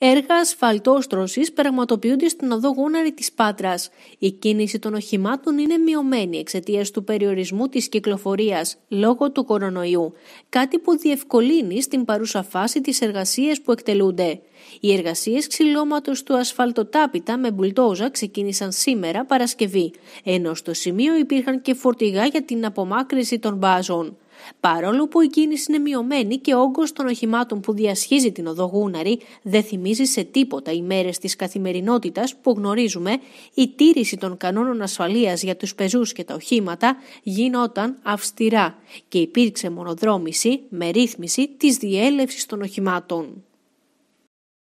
Έργα ασφαλτόστρωσης πραγματοποιούνται στην οδό Γούναρη της Πάτρας. Η κίνηση των οχημάτων είναι μειωμένη εξαιτίας του περιορισμού της κυκλοφορίας λόγω του κορονοϊού, κάτι που διευκολύνει στην παρούσα φάση τις εργασίες που εκτελούνται. Οι εργασίες ξυλώματος του ασφαλτοτάπητα με μπουλτόζα ξεκίνησαν σήμερα Παρασκευή, ενώ στο σημείο υπήρχαν και φορτηγά για την απομάκρυση των μπάζων. Παρόλο που η κίνηση είναι μειωμένη και ο όγκος των οχημάτων που διασχίζει την οδό Γούναρη δεν θυμίζει σε τίποτα οι μέρες της καθημερινότητας που γνωρίζουμε, η τήρηση των κανόνων ασφαλείας για τους πεζούς και τα οχήματα γινόταν αυστηρά και υπήρξε μονοδρόμηση με ρύθμιση της διέλευσης των οχημάτων.